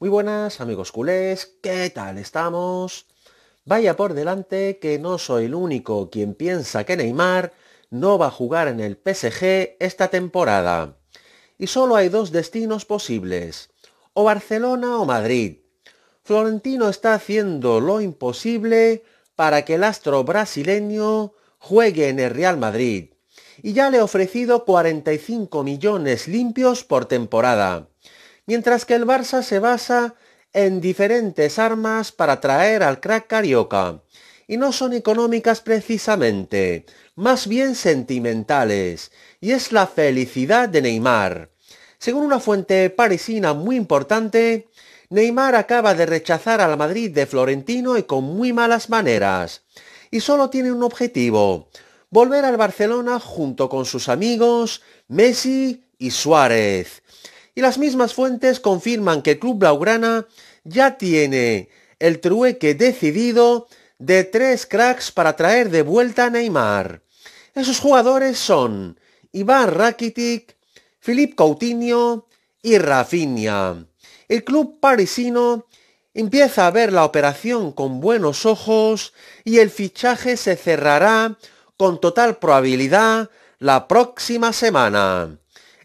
Muy buenas amigos culés, ¿qué tal estamos? Vaya por delante que no soy el único quien piensa que Neymar no va a jugar en el PSG esta temporada. Y solo hay dos destinos posibles, o Barcelona o Madrid. Florentino está haciendo lo imposible para que el astro brasileño juegue en el Real Madrid. Y ya le he ofrecido 45 millones limpios por temporada mientras que el Barça se basa en diferentes armas para atraer al crack carioca. Y no son económicas precisamente, más bien sentimentales, y es la felicidad de Neymar. Según una fuente parisina muy importante, Neymar acaba de rechazar la Madrid de Florentino y con muy malas maneras. Y solo tiene un objetivo, volver al Barcelona junto con sus amigos Messi y Suárez y las mismas fuentes confirman que el club blaugrana ya tiene el trueque decidido de tres cracks para traer de vuelta a Neymar. Esos jugadores son Iván Rakitic, Philippe Coutinho y Rafinha. El club parisino empieza a ver la operación con buenos ojos y el fichaje se cerrará con total probabilidad la próxima semana.